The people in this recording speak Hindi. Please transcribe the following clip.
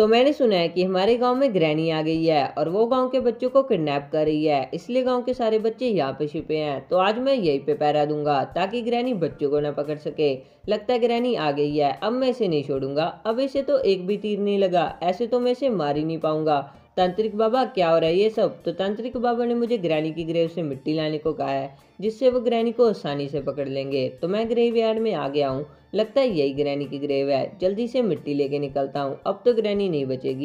तो मैंने सुना है कि हमारे गांव में ग्रैनी आ गई है और वो गांव के बच्चों को किडनैप कर रही है इसलिए गांव के सारे बच्चे यहाँ पे छिपे हैं तो आज मैं यही पे पैरा दूंगा ताकि ग्रैनी बच्चों को ना पकड़ सके लगता है ग्रैनी आ गई है अब मैं इसे नहीं छोड़ूंगा अब इसे तो एक भी तीर नहीं लगा ऐसे तो मैं इसे मार ही नहीं पाऊंगा तांत्रिक बाबा क्या हो रहा है ये सब तो तांत्रिक बाबा ने मुझे ग्रैनी की ग्रेव से मिट्टी लाने को कहा है जिससे वो ग्रैनी को आसानी से पकड़ लेंगे तो मैं ग्रेव में आ गया हूँ लगता है यही ग्रैनी की ग्रेव है जल्दी से मिट्टी लेके निकलता हूँ अब तो ग्रैनी नहीं बचेगी